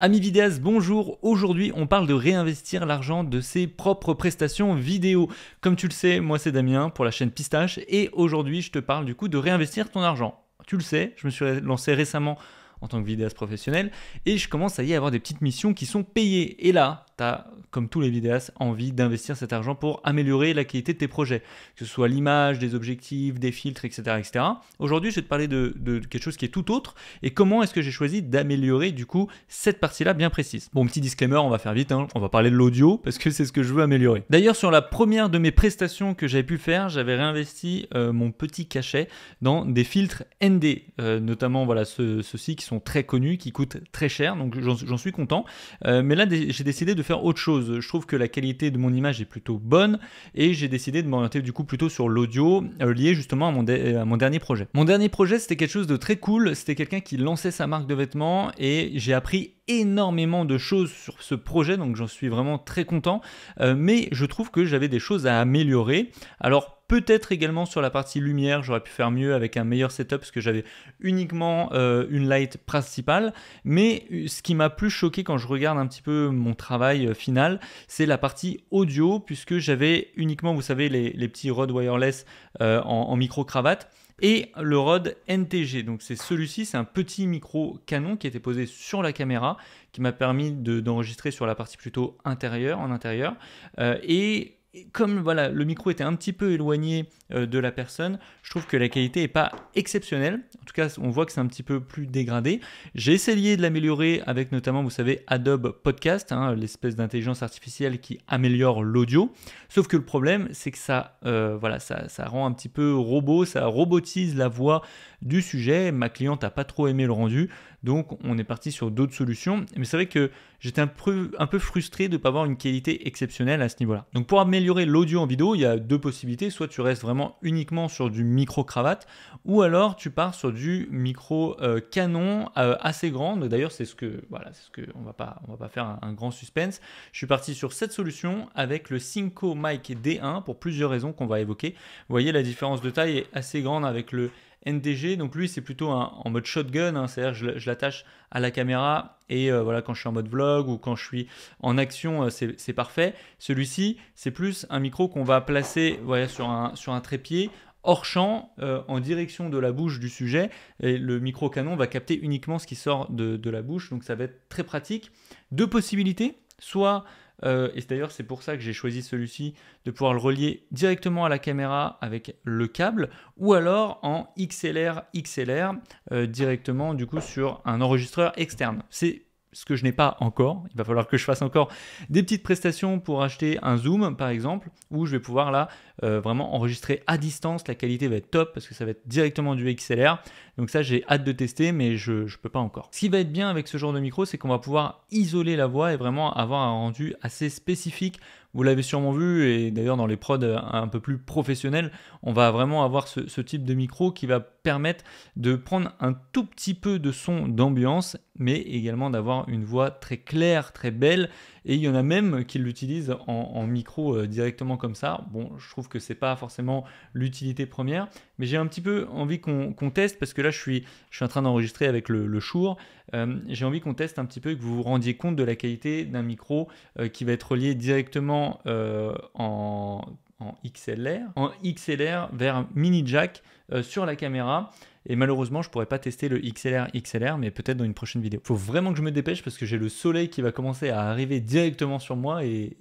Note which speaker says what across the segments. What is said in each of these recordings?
Speaker 1: Amis vidéastes, bonjour. Aujourd'hui, on parle de réinvestir l'argent de ses propres prestations vidéo. Comme tu le sais, moi c'est Damien pour la chaîne Pistache et aujourd'hui, je te parle du coup de réinvestir ton argent. Tu le sais, je me suis lancé récemment en tant que vidéaste professionnel et je commence à y avoir des petites missions qui sont payées. Et là, tu comme tous les vidéastes, envie d'investir cet argent pour améliorer la qualité de tes projets, que ce soit l'image, des objectifs, des filtres, etc. etc. Aujourd'hui, je vais te parler de, quelque chose qui est tout autre et comment est-ce que j'ai choisi d'améliorer du coup cette partie-là bien précise. Bon, petit disclaimer, on va faire vite, hein. on va parler de l'audio parce que c'est ce que je veux améliorer. D'ailleurs, sur la première de mes prestations que j'avais pu faire, j'avais réinvesti euh, mon petit cachet dans des filtres ND, euh, notamment voilà ceux-ci qui sont très connus, qui coûtent très cher, donc j'en suis content. Euh, mais là, j'ai décidé de faire autre chose. Je trouve que la qualité de mon image est plutôt bonne et j'ai décidé de m'orienter du coup plutôt sur l'audio euh, lié justement à mon, à mon, dernier projet. Mon dernier projet, c'était quelque chose de très cool. C'était quelqu'un qui lançait sa marque de vêtements et j'ai appris énormément de choses sur ce projet, donc j'en suis vraiment très content. Euh, mais je trouve que j'avais des choses à améliorer. Alors Peut-être également sur la partie lumière, j'aurais pu faire mieux avec un meilleur setup parce que j'avais uniquement euh, une light principale. Mais euh, ce qui m'a plus choqué quand je regarde un petit peu mon travail euh, final, c'est la partie audio puisque j'avais uniquement, vous savez, les, petits rods wireless en, micro-cravate et le rod NTG. Donc c'est celui-ci, c'est un petit micro canon qui était posé sur la caméra, qui m'a permis d'enregistrer sur la partie plutôt intérieure, en intérieur. et comme voilà, le micro était un petit peu éloigné euh, de la personne, je trouve que la qualité n'est pas exceptionnelle. En tout cas, on voit que c'est un petit peu plus dégradé. J'ai essayé de l'améliorer avec notamment, vous savez, Adobe Podcast, hein, l'espèce d'intelligence artificielle qui améliore l'audio. Sauf que le problème, c'est que ça, euh, voilà, ça, ça, rend un petit peu robot, ça robotise la voix du sujet. Ma cliente n'a pas trop aimé le rendu, donc on est parti sur d'autres solutions. Mais c'est vrai que j'étais un peu, un peu frustré de ne pas avoir une qualité exceptionnelle à ce niveau-là. Donc pour améliorer l'audio en vidéo, il y a deux possibilités. Soit tu restes vraiment uniquement sur du micro-cravate, ou alors tu pars sur du micro-canon euh, assez grand. D'ailleurs, c'est ce que, voilà, c'est ce que, on va pas, on va pas faire un, grand suspense. Je suis parti sur cette solution avec le Synco Mic D1 pour plusieurs raisons qu'on va évoquer. Vous voyez, la différence de taille est assez grande avec le NDG, donc lui c'est plutôt en mode shotgun, hein, c'est-à-dire je, l'attache à la caméra et euh, voilà quand je suis en mode vlog ou quand je suis en action euh, c'est parfait. Celui-ci c'est plus un micro qu'on va placer sur, un, sur un trépied hors champ euh, en direction de la bouche du sujet et le micro canon va capter uniquement ce qui sort de la bouche donc ça va être très pratique. Deux possibilités, soit euh, et et d'ailleurs, c'est pour ça que j'ai choisi celui-ci, de pouvoir le relier directement à la caméra avec le câble, ou alors en XLR XLR euh, directement du coup sur un enregistreur externe. C'est ce que je n'ai pas encore. Il va falloir que je fasse encore des petites prestations pour acheter un zoom, par exemple, où je vais pouvoir là euh, vraiment enregistré à distance. La qualité va être top parce que ça va être directement du XLR. Donc ça, j'ai hâte de tester, mais je ne peux pas encore. Ce qui va être bien avec ce genre de micro, c'est qu'on va pouvoir isoler la voix et vraiment avoir un rendu assez spécifique. Vous l'avez sûrement vu, et d'ailleurs dans les prods euh, un peu plus professionnels, on va vraiment avoir ce, type de micro qui va permettre de prendre un tout petit peu de son d'ambiance, mais également d'avoir une voix très claire, très belle. Et il y en a même qui l'utilisent en micro euh, directement comme ça. Bon, je trouve que c'est pas forcément l'utilité première. Mais j'ai un petit peu envie qu'on teste, parce que là, je suis, je suis en train d'enregistrer avec le, le Shure. Euh, j'ai envie qu'on teste un petit peu et que vous vous rendiez compte de la qualité d'un micro euh, qui va être relié directement euh, en en XLR, en XLR vers mini jack euh, sur la caméra. Et malheureusement, je pourrais pas tester le XLR XLR, mais peut-être dans une prochaine vidéo. Faut vraiment que je me dépêche parce que j'ai le soleil qui va commencer à arriver directement sur moi et,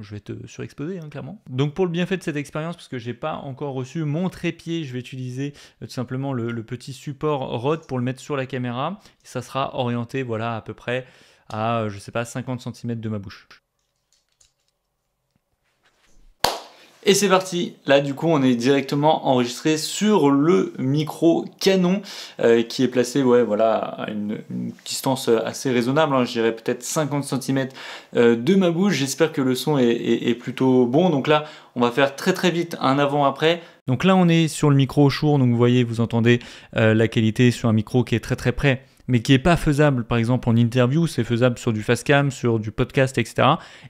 Speaker 1: je vais te surexposer, hein, clairement. Donc pour le bienfait de cette expérience, parce que j'ai pas encore reçu mon trépied, je vais utiliser euh, tout simplement le, petit support rod pour le mettre sur la caméra. ça sera orienté, voilà, à peu près à, euh, je sais pas, 50 cm de ma bouche. Et c'est parti Là du coup on est directement enregistré sur le micro Canon euh, qui est placé ouais, voilà, à une, distance euh, assez raisonnable, hein. je dirais peut-être 50 cm euh, de ma bouche. J'espère que le son est, plutôt bon. Donc là on va faire très très vite un avant-après. Donc là on est sur le micro Shure, donc vous voyez vous entendez la qualité sur un micro qui est très très près mais qui n'est pas faisable, par exemple en interview, c'est faisable sur du facecam, sur du podcast, etc.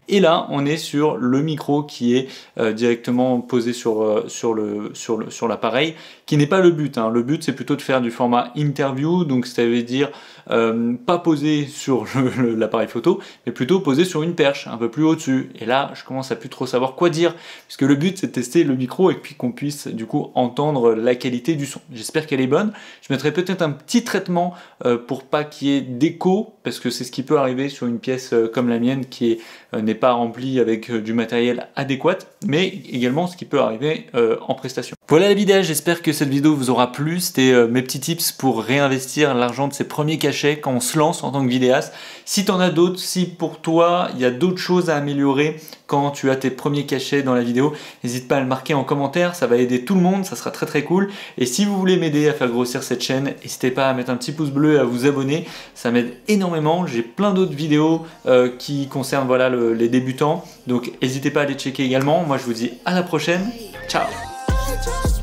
Speaker 1: Et là, on est sur le micro qui est euh, directement posé sur, euh, sur, le, sur, le, sur l'appareil, qui n'est pas le but. Hein. Le but, c'est plutôt de faire du format interview, donc ça veut dire euh, pas posé sur l'appareil photo, mais plutôt posé sur une perche, un peu plus au-dessus. Et là, je commence à plus trop savoir quoi dire, puisque le but, c'est de tester le micro et puis qu'on puisse du coup entendre la qualité du son. J'espère qu'elle est bonne. Je mettrai peut-être un petit traitement pour pas qu'il y ait d'écho, parce que c'est ce qui peut arriver sur une pièce euh, comme la mienne qui euh, n'est pas remplie avec euh, du matériel adéquat, mais également ce qui peut arriver en prestation. Voilà la vidéo, j'espère que cette vidéo vous aura plu. C'était euh, mes petits tips pour réinvestir l'argent de ses premiers cachets quand on se lance en tant que vidéaste. Si tu en as d'autres, si pour toi il y a d'autres choses à améliorer quand tu as tes premiers cachets dans la vidéo, n'hésite pas à le marquer en commentaire, ça va aider tout le monde, ça sera très très cool. Et si vous voulez m'aider à faire grossir cette chaîne, n'hésitez pas à mettre un petit pouce bleu et à vous abonner, ça m'aide énormément. J'ai plein d'autres vidéos euh, qui concernent voilà, les débutants, donc n'hésitez pas à les checker également. Moi je vous dis à la prochaine, ciao just